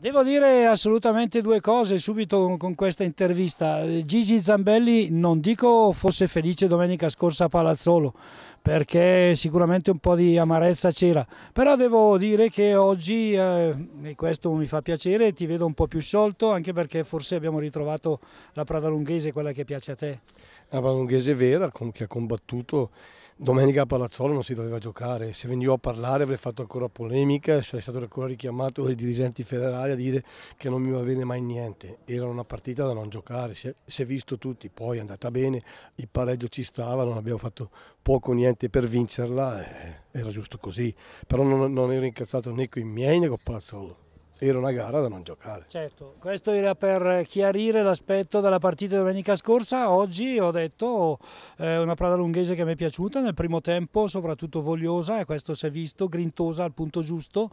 Devo dire assolutamente due cose subito con, questa intervista. Gigi Zambelli non dico fosse felice domenica scorsa a Palazzolo, perché sicuramente un po' di amarezza c'era, però devo dire che oggi, eh, e questo mi fa piacere, ti vedo un po' più sciolto, anche perché forse abbiamo ritrovato la Prada Lunghese, quella che piace a te. La Prada Lunghese vera, che ha combattuto domenica a Palazzolo, non si doveva giocare, se venivo a parlare avrei fatto ancora polemica, sarei stato ancora richiamato dai dirigenti federali a dire che non mi va bene mai niente, era una partita da non giocare, si è, si è visto tutti, poi è andata bene, il pareggio ci stava, non abbiamo fatto poco niente niente per vincerla, eh, era giusto così, però non, non ero incazzato né con i miei né con Palazzolo era una gara da non giocare. Certo, questo era per chiarire l'aspetto della partita domenica scorsa, oggi ho detto eh, una Prada Lunghese che mi è piaciuta nel primo tempo, soprattutto vogliosa e questo si è visto, grintosa al punto giusto,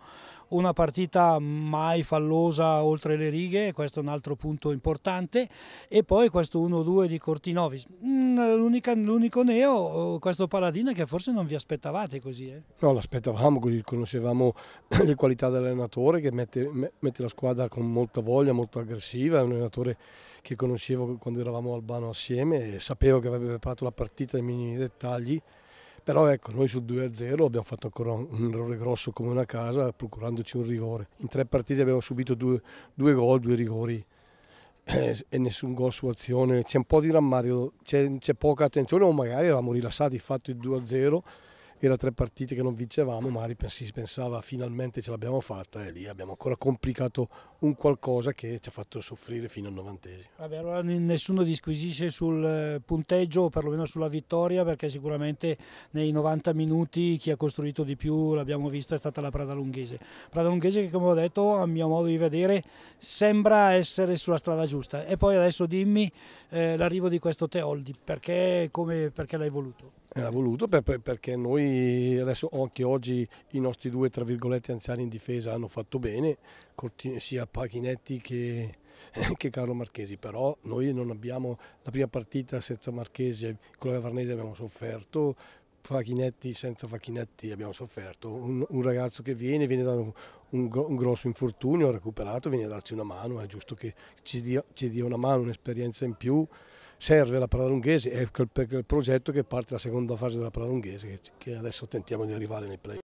una partita mai fallosa oltre le righe, questo è un altro punto importante e poi questo 1-2 di Cortinovis. Mm l'unico neo, questo Paladino, che forse non vi aspettavate così. Eh? No, l'aspettavamo così, conoscevamo le qualità dell'allenatore che mette, mette, la squadra con molta voglia, molto aggressiva, è un allenatore che conoscevo quando eravamo al Bano assieme e sapevo che avrebbe preparato la partita nei minimi dettagli. Però ecco, noi sul 2-0 abbiamo fatto ancora un errore grosso come una casa, procurandoci un rigore. In tre partite abbiamo subito due, due gol, due rigori eh, e nessun gol su azione, c'è un po' di rammario, c'è, poca attenzione o magari eravamo rilassati, fatto il 2-0 era tre partite che non vincevamo, Mari si pensava finalmente ce l'abbiamo fatta e lì abbiamo ancora complicato un qualcosa che ci ha fatto soffrire fino al novantesimo. Vabbè, allora nessuno disquisisce sul eh, punteggio o perlomeno sulla vittoria perché sicuramente nei 90 minuti chi ha costruito di più, l'abbiamo visto, è stata la Prada Lunghese. Prada Lunghese che come ho detto, a mio modo di vedere, sembra essere sulla strada giusta. E poi adesso dimmi eh, l'arrivo di questo Teoldi, perché, come, perché l'hai voluto? Era voluto per, per, perché noi adesso anche oggi i nostri due tra virgolette anziani in difesa hanno fatto bene, sia Pachinetti che, che Carlo Marchesi, però noi non abbiamo la prima partita senza Marchesi, con la Varnese abbiamo sofferto, Facchinetti senza Facchinetti abbiamo sofferto, un, un, ragazzo che viene, viene da un, un, grosso infortunio, recuperato, viene a darci una mano, è giusto che ci dia, ci dia una mano, un'esperienza in più serve la parola è quel, quel progetto che parte la seconda fase della parola lunghese che adesso tentiamo di arrivare nei play.